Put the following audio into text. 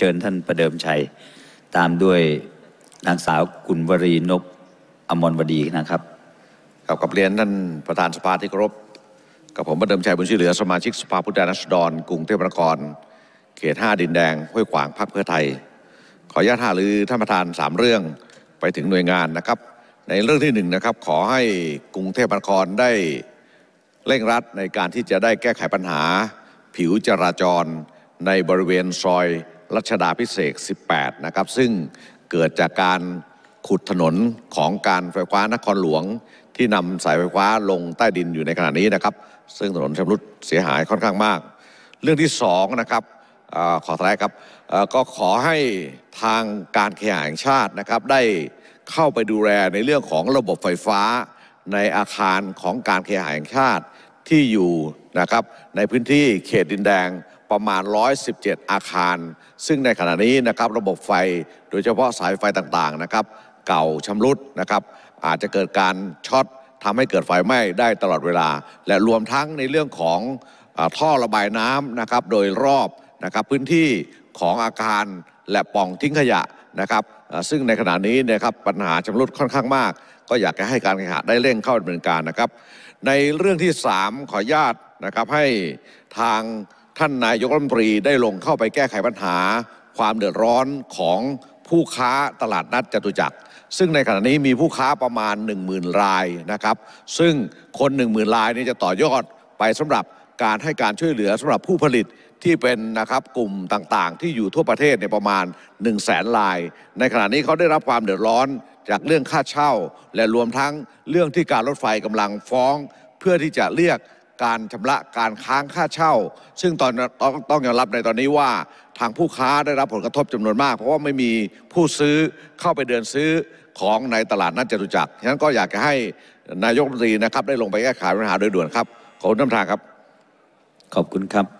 เชิญท่านประเดิมชัย ตามด้วยนางสาวกุลวรีนบอมรวดีนะครับกับกับเรียนท่าน ประธานสภาที่เคารพกับผมประเดิมชัย บุญชื่อเหลือ สมาชิก สภาผู้แทนราษฎรกรุงเทพมหานคร เขตห้าดินแดงห้วยขวางพักคเพื่อไทย ขออนุญาตหารือ ท่านประธานสามเรื่องไปถึงหน่วยงานนะครับ ในเรื่องที่หนึ่งนะครับ ขอให้กรุงเทพมหานครได้เร่งรัดในการที่จะได้แก้ไขปัญหาผิวจราจรในบริเวณซอยรัชดาพิเศษ 18 นะครับ ซึ่งเกิดจากการขุดถนนของการไฟฟ้านครหลวงที่นำสายไฟฟ้าลงใต้ดินอยู่ในขณะนี้นะครับ ซึ่งถนนชำรุดเสียหายค่อนข้างมาก เรื่องที่2นะครับอขอท้าครับ ก็ขอให้ทางการเขหะแห่งชาตินะครับ ได้เข้าไปดูแลในเรื่องของระบบไฟฟ้าในอาคารของการเขหะแห่งชาติที่อยู่นะครับในพื้นที่เขตดินแดงประมาณ 117 อาคาร ซึ่งในขณะนี้นะครับระบบไฟโดยเฉพาะสายไฟต่างๆนะครับเก่าชำรุดนะครับอาจจะเกิดการช็อตทำให้เกิดไฟไหม้ได้ตลอดเวลา และรวมทั้งในเรื่องของอท่อระบายน้ำนะครับโดยรอบนะครับพื้นที่ของอาคารและป่องทิ้งขยะนะครับซึ่งในขณะนี้นะครับปัญหาชำรุดค่อนข้างมาก ก็อยากจะให้การแข่งขันได้เร่งเข้าดำเนินการนะครับในเรื่องที่ 3 ขออนุญาตนะครับให้ทางท่านนายกรัฐมนตรีได้ลงเข้าไปแก้ไขปัญหา ความเดือดร้อนของผู้ค้าตลาดนัดจตุจักร ซึ่งในขณะนี้มีผู้ค้าประมาณ 10,000รายนะครับซึ่งคน 10,000รายนี้จะต่อยอดไปสำหรับการให้การช่วยเหลือสำหรับผู้ผลิตที่เป็นนะครับกลุ่มต่างๆ ที่อยู่ทั่วประเทศในประมาณ 1 0 0 0 0แสนลาย ในขณะนี้เขาได้รับความเดือดร้อนจากเรื่องค่าเช่า และรวมทั้งเรื่องที่การรถไฟกำลังฟ้อง เพื่อที่จะเรียกการชำระการค้างค่าเช่า ซึ่งตอนต้องต้องยอมรับในตอนนี้ว่าทางผู้ค้าได้รับผลกระทบจำนวนมาก เพราะว่าไม่มีผู้ซื้อเข้าไปเดินซื้อของในตลาดนัดจตุจักรฉะนั้นก็อยากจะให้นายกรัฐมนตรีนะครับ ได้ลงไปแก้ไขปัญหาโดยด่วนครับขอบคุณท่าานครับ ขอบคุณครับ